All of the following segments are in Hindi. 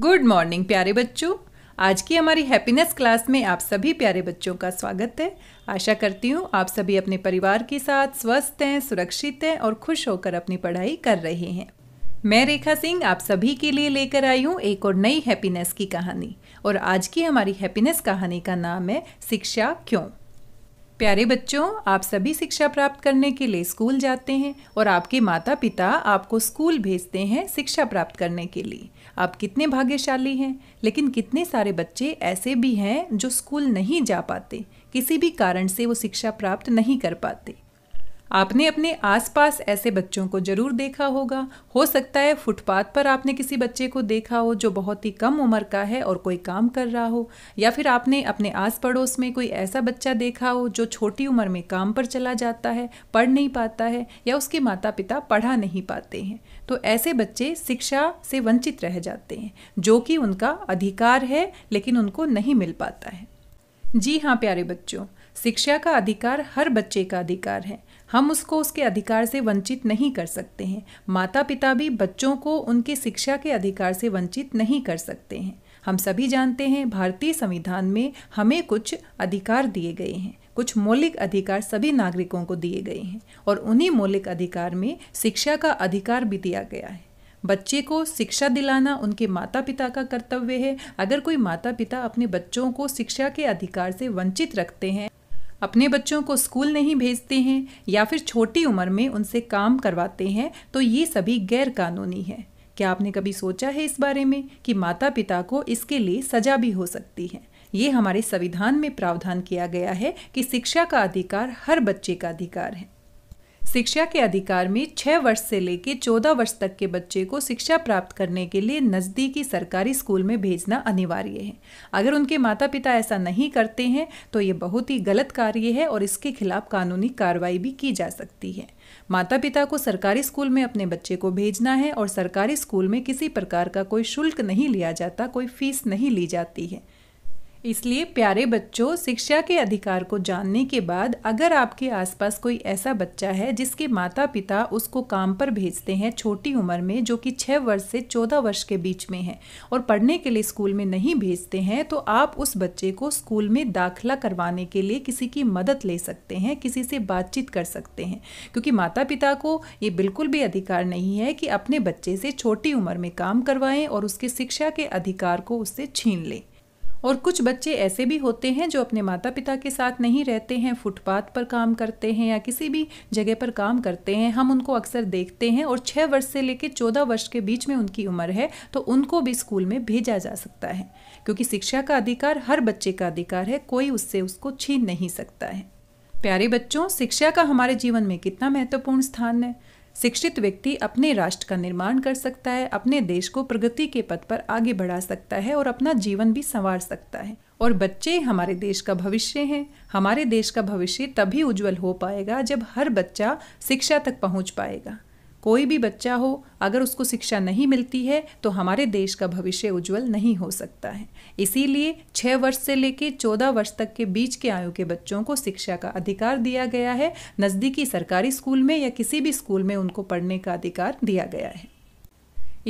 गुड मॉर्निंग प्यारे बच्चों आज की हमारी हैप्पीनेस क्लास में आप सभी प्यारे बच्चों का स्वागत है आशा करती हूँ आप सभी अपने परिवार के साथ स्वस्थ हैं सुरक्षित हैं और खुश होकर अपनी पढ़ाई कर रहे हैं मैं रेखा सिंह आप सभी के लिए लेकर आई हूँ एक और नई हैप्पीनेस की कहानी और आज की हमारी हैप्पीनेस कहानी का नाम है शिक्षा क्यों प्यारे बच्चों आप सभी शिक्षा प्राप्त करने के लिए स्कूल जाते हैं और आपके माता पिता आपको स्कूल भेजते हैं शिक्षा प्राप्त करने के लिए आप कितने भाग्यशाली हैं लेकिन कितने सारे बच्चे ऐसे भी हैं जो स्कूल नहीं जा पाते किसी भी कारण से वो शिक्षा प्राप्त नहीं कर पाते आपने अपने आसपास ऐसे बच्चों को ज़रूर देखा होगा हो सकता है फुटपाथ पर आपने किसी बच्चे को देखा हो जो बहुत ही कम उम्र का है और कोई काम कर रहा हो या फिर आपने अपने आस पड़ोस में कोई ऐसा बच्चा देखा हो जो छोटी उम्र में काम पर चला जाता है पढ़ नहीं पाता है या उसके माता पिता पढ़ा नहीं पाते हैं तो ऐसे बच्चे शिक्षा से वंचित रह जाते हैं जो कि उनका अधिकार है लेकिन उनको नहीं मिल पाता है जी हाँ प्यारे बच्चों शिक्षा का अधिकार हर बच्चे का अधिकार है हम उसको उसके अधिकार से वंचित नहीं कर सकते हैं माता पिता भी बच्चों को उनके शिक्षा के अधिकार से वंचित नहीं कर सकते हैं हम सभी जानते हैं भारतीय संविधान में हमें कुछ अधिकार दिए गए हैं कुछ मौलिक अधिकार सभी नागरिकों को दिए गए हैं और उन्हीं मौलिक अधिकार में शिक्षा का अधिकार भी दिया गया है बच्चे को शिक्षा दिलाना उनके माता पिता का कर्तव्य है अगर कोई माता पिता अपने बच्चों को शिक्षा के अधिकार से वंचित रखते हैं अपने बच्चों को स्कूल नहीं भेजते हैं या फिर छोटी उम्र में उनसे काम करवाते हैं तो ये सभी गैर कानूनी है क्या आपने कभी सोचा है इस बारे में कि माता पिता को इसके लिए सजा भी हो सकती है ये हमारे संविधान में प्रावधान किया गया है कि शिक्षा का अधिकार हर बच्चे का अधिकार है शिक्षा के अधिकार में छः वर्ष से लेकर चौदह वर्ष तक के बच्चे को शिक्षा प्राप्त करने के लिए नज़दीकी सरकारी स्कूल में भेजना अनिवार्य है अगर उनके माता पिता ऐसा नहीं करते हैं तो ये बहुत ही गलत कार्य है और इसके खिलाफ कानूनी कार्रवाई भी की जा सकती है माता पिता को सरकारी स्कूल में अपने बच्चे को भेजना है और सरकारी स्कूल में किसी प्रकार का कोई शुल्क नहीं लिया जाता कोई फीस नहीं ली जाती है इसलिए प्यारे बच्चों शिक्षा के अधिकार को जानने के बाद अगर आपके आसपास कोई ऐसा बच्चा है जिसके माता पिता उसको काम पर भेजते हैं छोटी उम्र में जो कि छः वर्ष से चौदह वर्ष के बीच में है और पढ़ने के लिए स्कूल में नहीं भेजते हैं तो आप उस बच्चे को स्कूल में दाखिला करवाने के लिए किसी की मदद ले सकते हैं किसी से बातचीत कर सकते हैं क्योंकि माता पिता को ये बिल्कुल भी अधिकार नहीं है कि अपने बच्चे से छोटी उम्र में काम करवाएं और उसके शिक्षा के अधिकार को उससे छीन लें और कुछ बच्चे ऐसे भी होते हैं जो अपने माता पिता के साथ नहीं रहते हैं फुटपाथ पर काम करते हैं या किसी भी जगह पर काम करते हैं हम उनको अक्सर देखते हैं और छः वर्ष से लेकर चौदह वर्ष के बीच में उनकी उम्र है तो उनको भी स्कूल में भेजा जा सकता है क्योंकि शिक्षा का अधिकार हर बच्चे का अधिकार है कोई उससे उसको छीन नहीं सकता है प्यारे बच्चों शिक्षा का हमारे जीवन में कितना महत्वपूर्ण स्थान है शिक्षित व्यक्ति अपने राष्ट्र का निर्माण कर सकता है अपने देश को प्रगति के पथ पर आगे बढ़ा सकता है और अपना जीवन भी संवार सकता है और बच्चे हमारे देश का भविष्य हैं हमारे देश का भविष्य तभी उज्जवल हो पाएगा जब हर बच्चा शिक्षा तक पहुंच पाएगा कोई भी बच्चा हो अगर उसको शिक्षा नहीं मिलती है तो हमारे देश का भविष्य उज्जवल नहीं हो सकता है इसीलिए छः वर्ष से लेकर चौदह वर्ष तक के बीच के आयु के बच्चों को शिक्षा का अधिकार दिया गया है नज़दीकी सरकारी स्कूल में या किसी भी स्कूल में उनको पढ़ने का अधिकार दिया गया है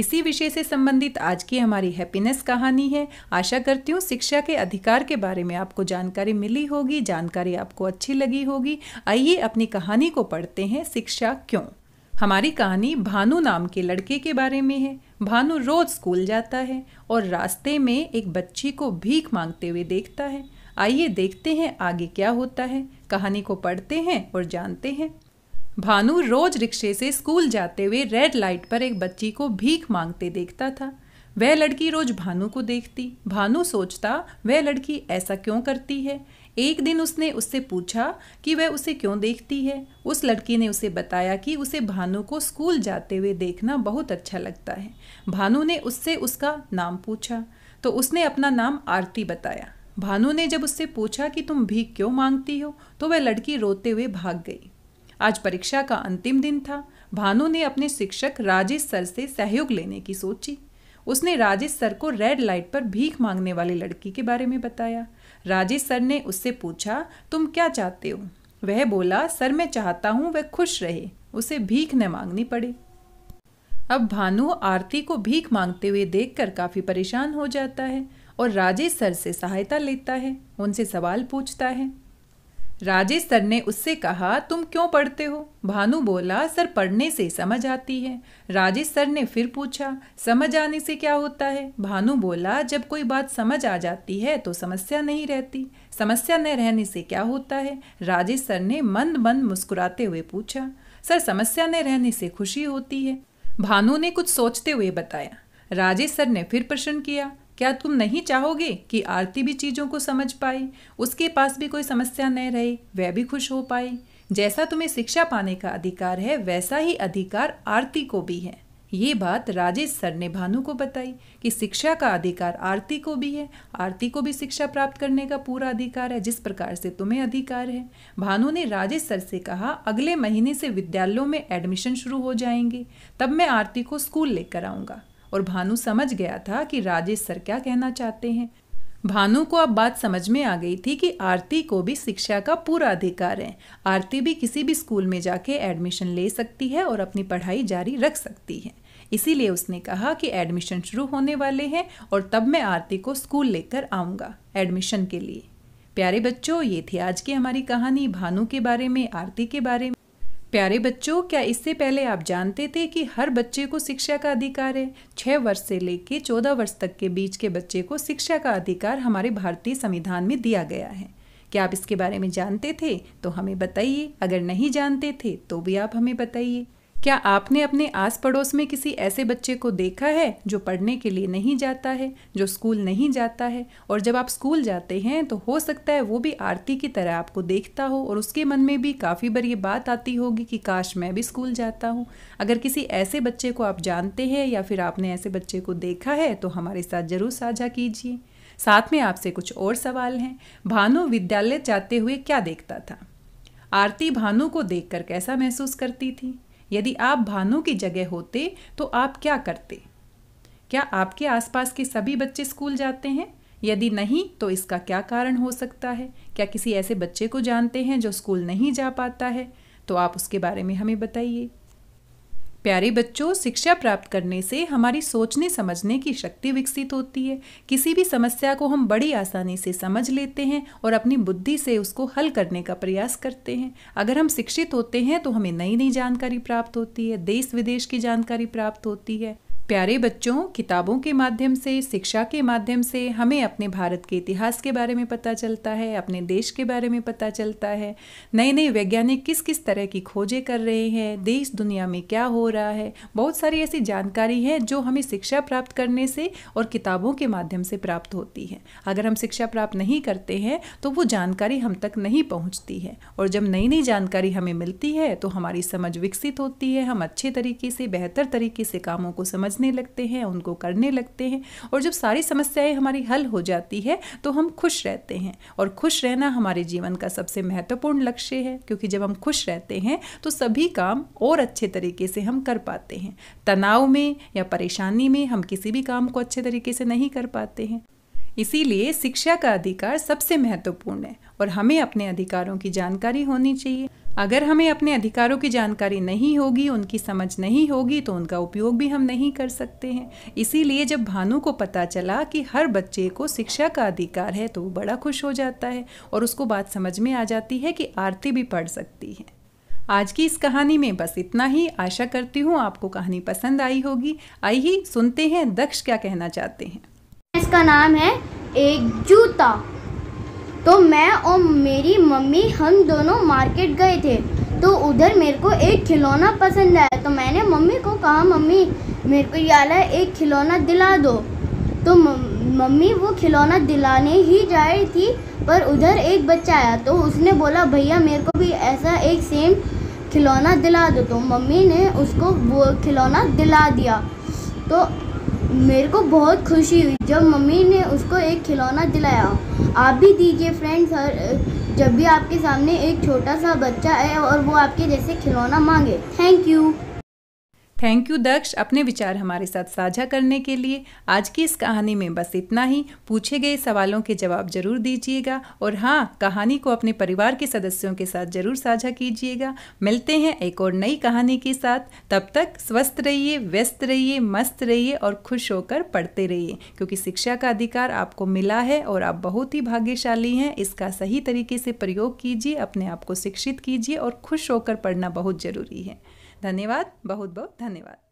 इसी विषय से संबंधित आज की हमारी हैप्पीनेस कहानी है आशा करती हूँ शिक्षा के अधिकार के बारे में आपको जानकारी मिली होगी जानकारी आपको अच्छी लगी होगी आइए अपनी कहानी को पढ़ते हैं शिक्षा क्यों हमारी कहानी भानु नाम के लड़के के बारे में है भानु रोज स्कूल जाता है और रास्ते में एक बच्ची को भीख मांगते हुए देखता है आइए देखते हैं आगे क्या होता है कहानी को पढ़ते हैं और जानते हैं भानु रोज रिक्शे से स्कूल जाते हुए रेड लाइट पर एक बच्ची को भीख मांगते देखता था वह लड़की रोज भानु को देखती भानु सोचता वह लड़की ऐसा क्यों करती है एक दिन उसने उससे पूछा कि वह उसे क्यों देखती है उस लड़की ने उसे बताया कि उसे भानु को स्कूल जाते हुए देखना बहुत अच्छा लगता है भानु ने उससे उसका नाम पूछा तो उसने अपना नाम आरती बताया भानु ने जब उससे पूछा कि तुम भीख क्यों मांगती हो तो वह लड़की रोते हुए भाग गई आज परीक्षा का अंतिम दिन था भानु ने अपने शिक्षक राजेश सर से सहयोग लेने की सोची उसने राजेश सर को रेड लाइट पर भीख मांगने वाली लड़की के बारे में बताया राजेश सर ने उससे पूछा तुम क्या चाहते हो वह बोला सर मैं चाहता हूँ वह खुश रहे उसे भीख न मांगनी पड़े अब भानु आरती को भीख मांगते हुए देखकर काफ़ी परेशान हो जाता है और राजेश सर से सहायता लेता है उनसे सवाल पूछता है राजेश सर ने उससे कहा तुम क्यों पढ़ते हो भानु बोला सर पढ़ने से समझ आती है राजेश सर ने फिर पूछा समझ आने से क्या होता है भानु बोला जब कोई बात समझ आ जाती है तो समस्या नहीं रहती समस्या न रहने से क्या होता है राजेश सर ने मंद मंद मुस्कुराते हुए पूछा सर समस्या न रहने से खुशी होती है भानु ने कुछ सोचते हुए बताया राजेश सर ने फिर प्रश्न किया क्या तुम नहीं चाहोगे कि आरती भी चीज़ों को समझ पाए उसके पास भी कोई समस्या न रहे वह भी खुश हो पाए जैसा तुम्हें शिक्षा पाने का अधिकार है वैसा ही अधिकार आरती को भी है ये बात राजेश सर ने भानु को बताई कि शिक्षा का अधिकार आरती को भी है आरती को भी शिक्षा प्राप्त करने का पूरा अधिकार है जिस प्रकार से तुम्हें अधिकार है भानु ने राजेश सर से कहा अगले महीने से विद्यालयों में एडमिशन शुरू हो जाएंगे तब मैं आरती को स्कूल लेकर आऊँगा और भानु समझ गया था कि राजेश सर क्या कहना चाहते हैं भानु को अब बात समझ में आ गई थी कि आरती को भी शिक्षा का पूरा अधिकार है आरती भी किसी भी स्कूल में जाके एडमिशन ले सकती है और अपनी पढ़ाई जारी रख सकती है इसीलिए उसने कहा कि एडमिशन शुरू होने वाले हैं और तब मैं आरती को स्कूल लेकर आऊँगा एडमिशन के लिए प्यारे बच्चों ये थी आज की हमारी कहानी भानु के बारे में आरती के बारे में प्यारे बच्चों क्या इससे पहले आप जानते थे कि हर बच्चे को शिक्षा का अधिकार है छः वर्ष से लेकर चौदह वर्ष तक के बीच के बच्चे को शिक्षा का अधिकार हमारे भारतीय संविधान में दिया गया है क्या आप इसके बारे में जानते थे तो हमें बताइए अगर नहीं जानते थे तो भी आप हमें बताइए क्या आपने अपने आस पड़ोस में किसी ऐसे बच्चे को देखा है जो पढ़ने के लिए नहीं जाता है जो स्कूल नहीं जाता है और जब आप स्कूल जाते हैं तो हो सकता है वो भी आरती की तरह आपको देखता हो और उसके मन में भी काफ़ी बार ये बात आती होगी कि काश मैं भी स्कूल जाता हूँ अगर किसी ऐसे बच्चे को आप जानते हैं या फिर आपने ऐसे बच्चे को देखा है तो हमारे साथ ज़रूर साझा कीजिए साथ में आपसे कुछ और सवाल हैं भानु विद्यालय जाते हुए क्या देखता था आरती भानु को देखकर कैसा महसूस करती थी यदि आप भानु की जगह होते तो आप क्या करते क्या आपके आसपास के सभी बच्चे स्कूल जाते हैं यदि नहीं तो इसका क्या कारण हो सकता है क्या किसी ऐसे बच्चे को जानते हैं जो स्कूल नहीं जा पाता है तो आप उसके बारे में हमें बताइए प्यारे बच्चों शिक्षा प्राप्त करने से हमारी सोचने समझने की शक्ति विकसित होती है किसी भी समस्या को हम बड़ी आसानी से समझ लेते हैं और अपनी बुद्धि से उसको हल करने का प्रयास करते हैं अगर हम शिक्षित होते हैं तो हमें नई नई जानकारी प्राप्त होती है देश विदेश की जानकारी प्राप्त होती है प्यारे बच्चों किताबों के माध्यम से शिक्षा के माध्यम से हमें अपने भारत के इतिहास के बारे में पता चलता है अपने देश के बारे में पता चलता है नए नए वैज्ञानिक किस किस तरह की खोजें कर रहे हैं देश दुनिया में क्या हो रहा है बहुत सारी ऐसी जानकारी है जो हमें शिक्षा प्राप्त करने से और किताबों के माध्यम से प्राप्त होती है अगर हम शिक्षा प्राप्त नहीं करते हैं तो वो जानकारी हम तक नहीं पहुँचती है और जब नई नई जानकारी हमें मिलती है तो हमारी समझ विकसित होती है हम अच्छे तरीके से बेहतर तरीके से कामों को समझ सोचने लगते हैं उनको करने लगते हैं और जब सारी समस्याएं हमारी हल हो जाती है तो हम खुश रहते हैं और खुश रहना हमारे जीवन का सबसे महत्वपूर्ण लक्ष्य है क्योंकि जब हम खुश रहते हैं तो सभी काम और अच्छे तरीके से हम कर पाते हैं तनाव में या परेशानी में हम किसी भी काम को अच्छे तरीके से नहीं कर पाते हैं इसीलिए शिक्षा का अधिकार सबसे महत्वपूर्ण है और हमें अपने अधिकारों की जानकारी होनी चाहिए अगर हमें अपने अधिकारों की जानकारी नहीं होगी उनकी समझ नहीं होगी तो उनका उपयोग भी हम नहीं कर सकते हैं इसीलिए जब भानु को पता चला कि हर बच्चे को शिक्षा का अधिकार है तो वो बड़ा खुश हो जाता है और उसको बात समझ में आ जाती है कि आरती भी पढ़ सकती है आज की इस कहानी में बस इतना ही आशा करती हूँ आपको कहानी पसंद आई होगी आई ही सुनते हैं दक्ष क्या कहना चाहते हैं इसका नाम है एक जूता तो मैं और मेरी मम्मी हम दोनों मार्केट गए थे तो उधर मेरे को एक खिलौना पसंद आया तो मैंने मम्मी को कहा मम्मी मेरे को ये आला एक खिलौना दिला दो तो मम्मी वो खिलौना दिलाने ही जा रही थी पर उधर एक बच्चा आया तो उसने बोला भैया मेरे को भी ऐसा एक सेम खिलौना दिला दो तो मम्मी ने उसको वो खिलौना दिला दिया तो मेरे को बहुत खुशी हुई जब मम्मी ने उसको एक खिलौना दिलाया आप भी दीजिए फ्रेंड्स हर जब भी आपके सामने एक छोटा सा बच्चा है और वो आपके जैसे खिलौना मांगे thank you thank you Daksh अपने विचार हमारे साथ साझा करने के लिए आज की इस कहानी में बस इतना ही पूछे गए सवालों के जवाब जरूर दीजिएगा और हाँ कहानी को अपने परिवार के सदस्यों के साथ जरूर साझा कीजिएगा मिलते हैं एक और नई कहानी के साथ तब तक स्वस्थ रहिए व्यस्त रहिए मस्त रहिए और खुश होकर पढ़ते रहिए क्योंकि शिक्षा का अधिकार आपको मिला है और आप बहुत ही भाग्यशाली हैं इसका सही तरीके से प्रयोग कीजिए अपने आप को शिक्षित कीजिए और खुश होकर पढ़ना बहुत ज़रूरी है धन्यवाद बहुत बहुत धन्यवाद